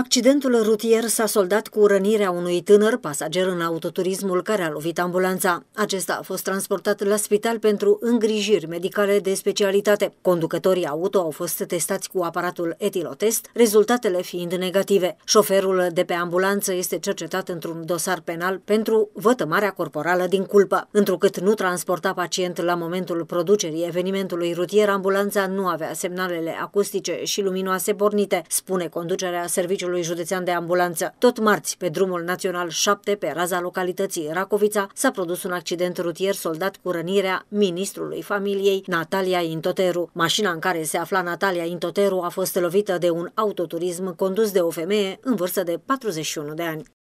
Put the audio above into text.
Accidentul rutier s-a soldat cu rănirea unui tânăr pasager în autoturismul care a lovit ambulanța. Acesta a fost transportat la spital pentru îngrijiri medicale de specialitate. Conducătorii auto au fost testați cu aparatul etilotest, rezultatele fiind negative. Șoferul de pe ambulanță este cercetat într-un dosar penal pentru vătămarea corporală din culpă. Întrucât nu transporta pacient la momentul producerii evenimentului rutier, ambulanța nu avea semnalele acustice și luminoase pornite, spune conducerea serviciului Consiliului Județean de Ambulanță. Tot marți, pe drumul național 7, pe raza localității Racovița, s-a produs un accident rutier soldat cu rănirea ministrului familiei Natalia Intoteru. Mașina în care se afla Natalia Intoteru a fost lovită de un autoturism condus de o femeie în vârstă de 41 de ani.